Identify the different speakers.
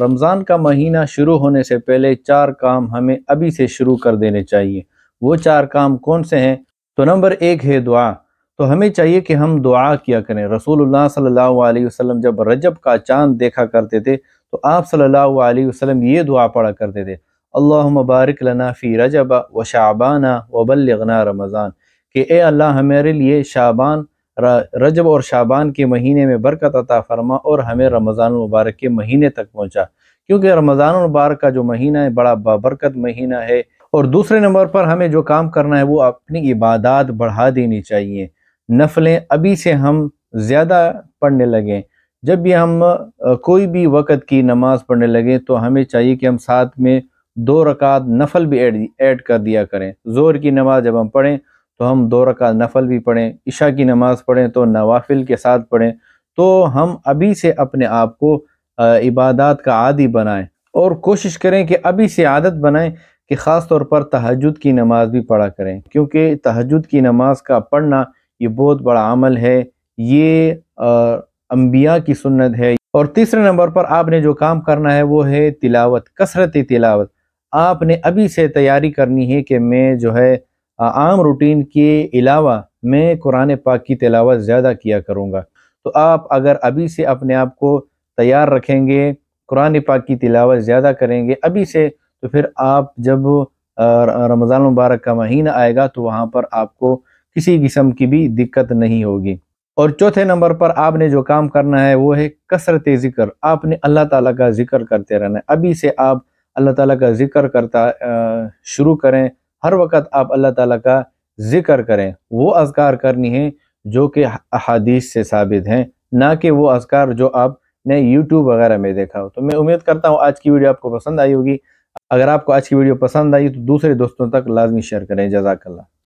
Speaker 1: रमज़ान का महीना शुरू होने से पहले चार काम हमें अभी से शुरू कर देने चाहिए वो चार काम कौन से हैं तो नंबर एक है दुआ तो हमें चाहिए कि हम दुआ किया करें रसूलुल्लाह सल्लल्लाहु अलैहि वसल्लम जब रजब का चांद देखा करते थे तो आप सल्लल्लाहु अलैहि वसल्लम ये दुआ पढ़ा करते थे अल्लाह मुबारक लना फ़ी रजब व शाबाना वबलगना रमज़ान कि ए अल्लाह हमारे लिए शाबान रजब और शाबान के महीने में बरकत अता फरमा और हमें रमज़ान मुबारक के महीने तक पहुँचा क्योंकि रमज़ान मुबारक का जो महीना है बड़ा बाबरकत महीना है और दूसरे नंबर पर हमें जो काम करना है वो अपनी इबादत बढ़ा देनी चाहिए नफलें अभी से हम ज़्यादा पढ़ने लगें जब भी हम कोई भी वक़्त की नमाज़ पढ़ने लगें तो हमें चाहिए कि हम साथ में दो रकात नफल भी ऐड ऐड कर दिया करें ज़ोर की नमाज़ जब हम पढ़ें तो हम दो रका नफल भी पढ़ें इशा की नमाज़ पढ़ें तो नवाफिल के साथ पढ़ें तो हम अभी से अपने आप को इबादत का आदि बनाएं और कोशिश करें कि अभी से आदत बनाएं कि ख़ास तौर पर तहजद की नमाज़ भी पढ़ा करें क्योंकि तहजद की नमाज़ का पढ़ना ये बहुत बड़ा अमल है ये अम्बिया की सुन्नत है और तीसरे नंबर पर आपने जो काम करना है वो है तिलावत कसरत तिलावत आपने अभी से तैयारी करनी है कि मैं जो है आम रूटीन के अलावा मैं कुरान पाक की तलावत ज़्यादा किया करूँगा तो आप अगर अभी से अपने आप को तैयार रखेंगे कुरान पाक की तिलावत ज़्यादा करेंगे अभी से तो फिर आप जब रमज़ान मुबारक का महीना आएगा तो वहाँ पर आपको किसी किस्म की भी दिक्कत नहीं होगी और चौथे नंबर पर आपने जो काम करना है वो है कसरत ज़िक्र आपने अल्लाह ताला का ज़िक्र करते रहना है अभी से आप अल्लाह ताला का ज़िक्र करता शुरू करें हर वक्त आप अल्लाह ताला का जिक्र करें वो अजकार करनी है जो कि अहादीस से साबित हैं ना कि वो अजकार जो आपने यूट्यूब वगैरह में देखा हो तो मैं उम्मीद करता हूँ आज की वीडियो आपको पसंद आई होगी अगर आपको आज की वीडियो पसंद आई तो दूसरे दोस्तों तक लाजमी शेयर करें जजाकल्ला